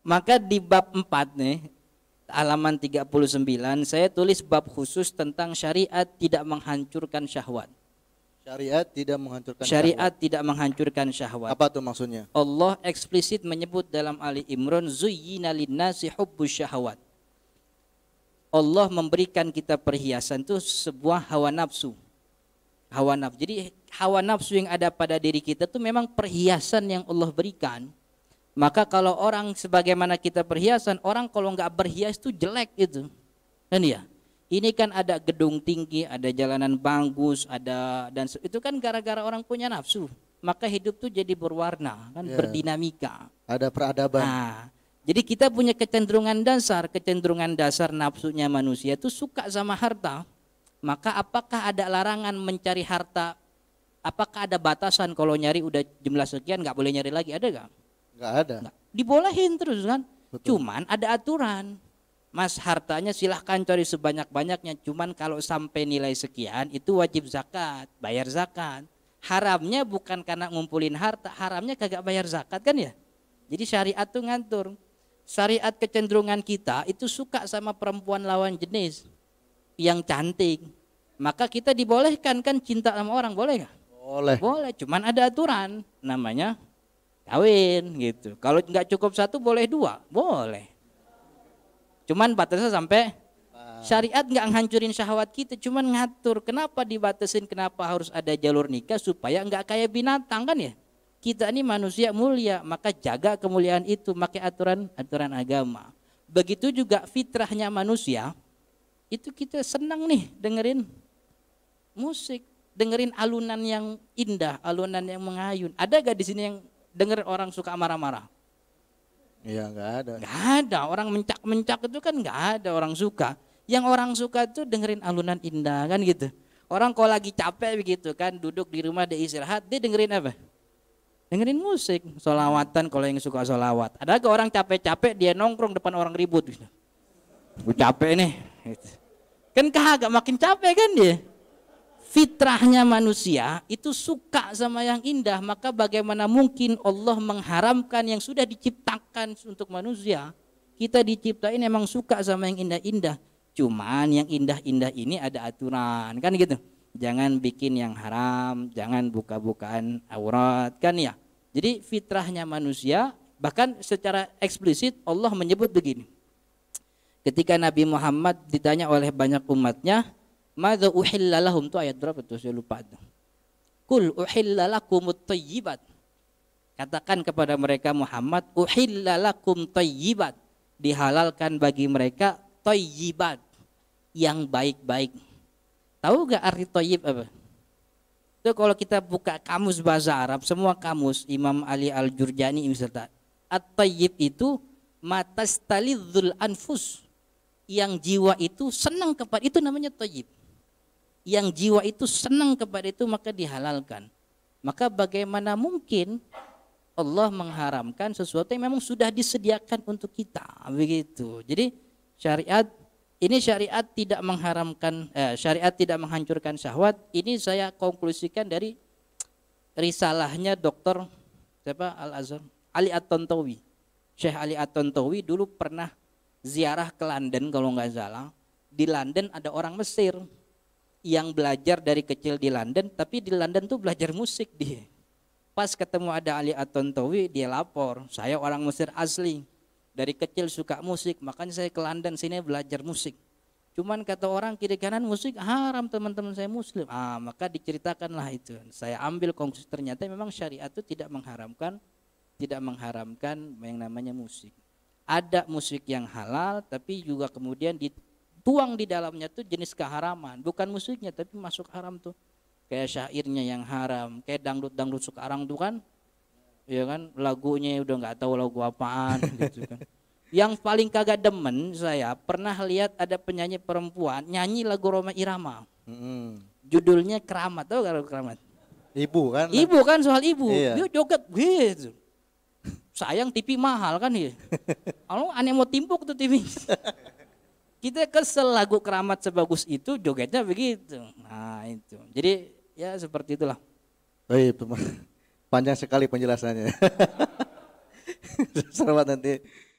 Maka di bab 4 nih, halaman 39, saya tulis bab khusus tentang syariat tidak menghancurkan syahwat. Syariat tidak menghancurkan Syariat syahwat. tidak menghancurkan syahwat. Apa tuh maksudnya? Allah eksplisit menyebut dalam Ali Imran zuyyina linnasi hubbus syahwat. Allah memberikan kita perhiasan itu sebuah hawa nafsu. Hawa nafsu. Jadi hawa nafsu yang ada pada diri kita itu memang perhiasan yang Allah berikan maka kalau orang sebagaimana kita perhiasan, orang kalau nggak berhias itu jelek itu. Kan ya? Ini kan ada gedung tinggi, ada jalanan bagus, ada dan itu kan gara-gara orang punya nafsu. Maka hidup tuh jadi berwarna, kan yeah. berdinamika. Ada peradaban. Nah, jadi kita punya kecenderungan dasar, kecenderungan dasar nafsunya manusia itu suka sama harta. Maka apakah ada larangan mencari harta? Apakah ada batasan kalau nyari udah jumlah sekian nggak boleh nyari lagi? Ada nggak? Nggak ada. Enggak. Dibolehin terus kan. Betul. Cuman ada aturan. Mas hartanya silahkan cari sebanyak-banyaknya. Cuman kalau sampai nilai sekian itu wajib zakat, bayar zakat. Haramnya bukan karena ngumpulin harta, haramnya kagak bayar zakat kan ya. Jadi syariat tuh ngantur. Syariat kecenderungan kita itu suka sama perempuan lawan jenis yang cantik. Maka kita dibolehkan kan cinta sama orang, boleh nggak? Boleh. Boleh, cuman ada aturan namanya kawin gitu. Kalau nggak cukup satu boleh dua, boleh. Cuman batasnya sampai syariat nggak ngancurin syahwat kita, cuman ngatur kenapa dibatasin, kenapa harus ada jalur nikah supaya nggak kayak binatang kan ya. Kita ini manusia mulia, maka jaga kemuliaan itu, pakai aturan aturan agama. Begitu juga fitrahnya manusia, itu kita senang nih dengerin musik, dengerin alunan yang indah, alunan yang mengayun. Ada gak di sini yang dengar orang suka marah-marah? Iya nggak ada. Nggak ada. Orang mencak-mencak itu kan nggak ada orang suka. Yang orang suka itu dengerin alunan indah kan gitu. Orang kalau lagi capek begitu kan duduk di rumah dia istirahat dia dengerin apa? Dengerin musik, solawatan kalau yang suka solawat. Ada ke orang capek-capek dia nongkrong depan orang ribut? Gitu. Gue capek nih. Gitu. Kan kagak makin capek kan dia fitrahnya manusia itu suka sama yang indah, maka bagaimana mungkin Allah mengharamkan yang sudah diciptakan untuk manusia? Kita diciptain emang suka sama yang indah-indah. Cuman yang indah-indah ini ada aturan, kan gitu. Jangan bikin yang haram, jangan buka-bukaan aurat, kan ya. Jadi fitrahnya manusia, bahkan secara eksplisit Allah menyebut begini. Ketika Nabi Muhammad ditanya oleh banyak umatnya, Mada uhilla lahum itu ayat berapa tuh saya lupa tuh. Kul uhilla lakumut tayyibat. Katakan kepada mereka Muhammad uhilla lakum tayyibat. Dihalalkan bagi mereka tayyibat yang baik-baik. Tahu gak arti toyib apa? Itu kalau kita buka kamus bahasa Arab, semua kamus Imam Ali Al-Jurjani misalnya. At-tayyib itu matastalidul anfus. Yang jiwa itu senang kepada, itu namanya toyib yang jiwa itu senang kepada itu maka dihalalkan. Maka bagaimana mungkin Allah mengharamkan sesuatu yang memang sudah disediakan untuk kita begitu. Jadi syariat ini syariat tidak mengharamkan eh, syariat tidak menghancurkan syahwat. Ini saya konklusikan dari risalahnya Dr. siapa Al Azhar Ali At-Tantawi. Syekh Ali At-Tantawi dulu pernah ziarah ke London kalau nggak salah. Di London ada orang Mesir yang belajar dari kecil di London, tapi di London tuh belajar musik dia. Pas ketemu ada Ali Atontowi, dia lapor, saya orang Mesir asli. Dari kecil suka musik, makanya saya ke London sini belajar musik. Cuman kata orang kiri kanan musik haram teman-teman saya muslim. Ah, maka diceritakanlah itu. Saya ambil konklusi ternyata memang syariat itu tidak mengharamkan tidak mengharamkan yang namanya musik. Ada musik yang halal tapi juga kemudian di tuang di dalamnya tuh jenis keharaman, bukan musiknya tapi masuk haram tuh. Kayak syairnya yang haram, kayak dangdut-dangdut sekarang tuh kan ya kan lagunya udah nggak tahu lagu apaan gitu kan. Yang paling kagak demen saya pernah lihat ada penyanyi perempuan nyanyi lagu Roma Irama. Mm-hmm. Judulnya Keramat, tahu kalau Keramat? Ibu kan? Ibu kan soal ibu. Iya. Dia joget gitu. Sayang TV mahal kan ya. Kalau aneh mau timpuk tuh TV. Kita kesel lagu keramat sebagus itu jogetnya begitu. Nah itu. Jadi ya seperti itulah. Oh iya, panjang sekali penjelasannya. Selamat nanti